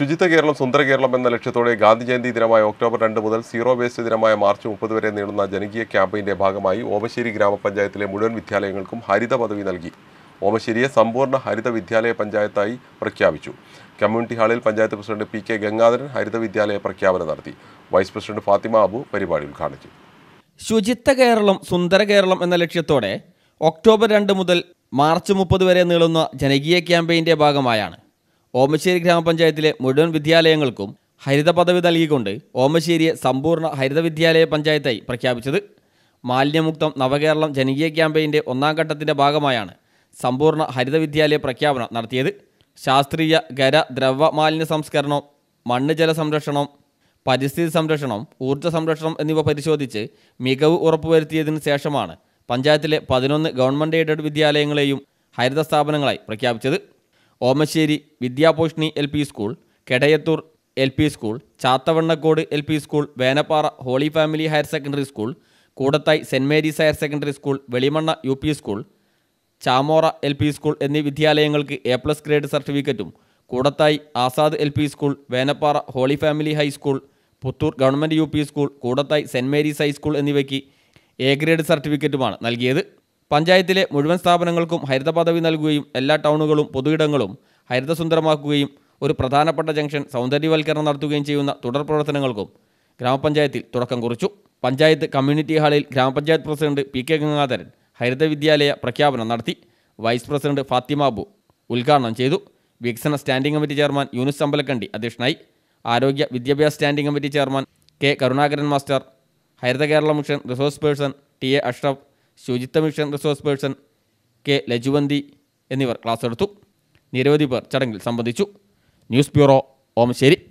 ശുചിത്വ കേരളം സുന്ദര കേരളം എന്ന ലക്ഷ്യത്തോടെ ഗാന്ധി ജയന്തി ദിനമായ ഒക്ടോബർ രണ്ട് മുതൽ സീറോ വേസ്റ്റ് ദിനമായ മാർച്ച് മുപ്പത് വരെ നീളുന്ന ജനകീയ ക്യാമ്പയിൻ്റെ ഭാഗമായി ഓമശ്ശേരി ഗ്രാമപഞ്ചായത്തിലെ മുഴുവൻ വിദ്യാലയങ്ങൾക്കും ഹരിത പദവി നൽകി ഓമശ്ശേരിയെ സമ്പൂർണ്ണ ഹരിത വിദ്യാലയ പഞ്ചായത്തായി പ്രഖ്യാപിച്ചു കമ്മ്യൂണിറ്റി ഹാളിൽ panchayat president P K Gangadharan ഹരിത വിദ്യാലയ പ്രഖ്യാപനം നടത്തി വൈസ് പ്രസിഡന്റ് ഫാത്തിമ അബു പരിപാടി ഉദ്ഘാടിച്ചു ശുചിത്വ കേരളം സുന്ദര കേരളം എന്ന ലക്ഷ്യത്തോടെ ഒക്ടോബർ രണ്ട് മുതൽ മാർച്ച് മുപ്പത് വരെ നീളുന്ന ജനകീയ ക്യാമ്പയിൻ്റെ ഭാഗമായാണ് ഓമശ്ശേരി ഗ്രാമപഞ്ചായത്തിലെ മുഴുവൻ വിദ്യാലയങ്ങൾക്കും ഹരിത പദവി നൽകിക്കൊണ്ട് ഓമശ്ശേരിയെ സമ്പൂർണ്ണ ഹരിത വിദ്യാലയ പഞ്ചായത്തായി പ്രഖ്യാപിച്ചത് മാലിന്യമുക്തം നവകേരളം ജനകീയ ക്യാമ്പയിൻ്റെ ഒന്നാം ഘട്ടത്തിൻ്റെ ഭാഗമായാണ് സമ്പൂർണ്ണ ഹരിത വിദ്യാലയ പ്രഖ്യാപനം നടത്തിയത് ശാസ്ത്രീയ ഖര ദ്രവ മാലിന്യ സംസ്കരണം മണ്ണ് ജല സംരക്ഷണം പരിസ്ഥിതി സംരക്ഷണം ഊർജ്ജ സംരക്ഷണം എന്നിവ പരിശോധിച്ച് മികവ് ഉറപ്പുവരുത്തിയതിന് ശേഷമാണ് പഞ്ചായത്തിലെ പതിനൊന്ന് ഗവൺമെൻറ് എയ്ഡഡ് വിദ്യാലയങ്ങളെയും ഹരിത സ്ഥാപനങ്ങളായി പ്രഖ്യാപിച്ചത് Omassery Vidyabhushini L P school Kedayathur L P school Chathavannakode L P school Venappara holy family higher secondary school Koodathai saint Mary's higher secondary school Velimanna U P school Chamora L P school എന്നീ വിദ്യാലയങ്ങൾക്ക് എ പ്ലസ് ഗ്രേഡ് സർട്ടിഫിക്കറ്റും Koodathai Azad L P school Venappara holy family high school Puthur government U P school Koodathai saint Mary's high school എന്നിവയ്ക്ക് A grade സർട്ടിഫിക്കറ്റുമാണ് നൽകിയത് പഞ്ചായത്തിലെ മുഴുവൻ സ്ഥാപനങ്ങൾക്കും ഹരിത പദവി നൽകുകയും എല്ലാ ടൗണുകളും പൊതുയിടങ്ങളും ഹരിതസുന്ദരമാക്കുകയും ഒരു പ്രധാനപ്പെട്ട ജംഗ്ഷൻ സൗന്ദര്യവൽക്കരണം നടത്തുകയും ചെയ്യുന്ന തുടർ പ്രവർത്തനങ്ങൾക്കും ഗ്രാമപഞ്ചായത്തിൽ തുടക്കം കുറിച്ചു പഞ്ചായത്ത് കമ്മ്യൂണിറ്റി ഹാളിൽ ഗ്രാമപഞ്ചായത്ത് പ്രസിഡന്റ് പി കെ ഗംഗാധരൻ ഹരിത വിദ്യാലയ പ്രഖ്യാപനം നടത്തി വൈസ് പ്രസിഡന്റ് ഫാത്തിമാബു ഉദ്ഘാടനം ചെയ്തു വികസന standing committee chairman Yunus Ambalakkandi അധ്യക്ഷനായി ആരോഗ്യ വിദ്യാഭ്യാസ standing committee chairman K Karunakaran master ഹരിത Kerala mission resource person T A Ashraf ശുചിത്വ mission resource person K Lajuvanthi എന്നിവർ ക്ലാസ് എടുത്തു നിരവധി പേർ ചടങ്ങിൽ സംബന്ധിച്ചു ന്യൂസ് ബ്യൂറോ ഓമശ്ശേരി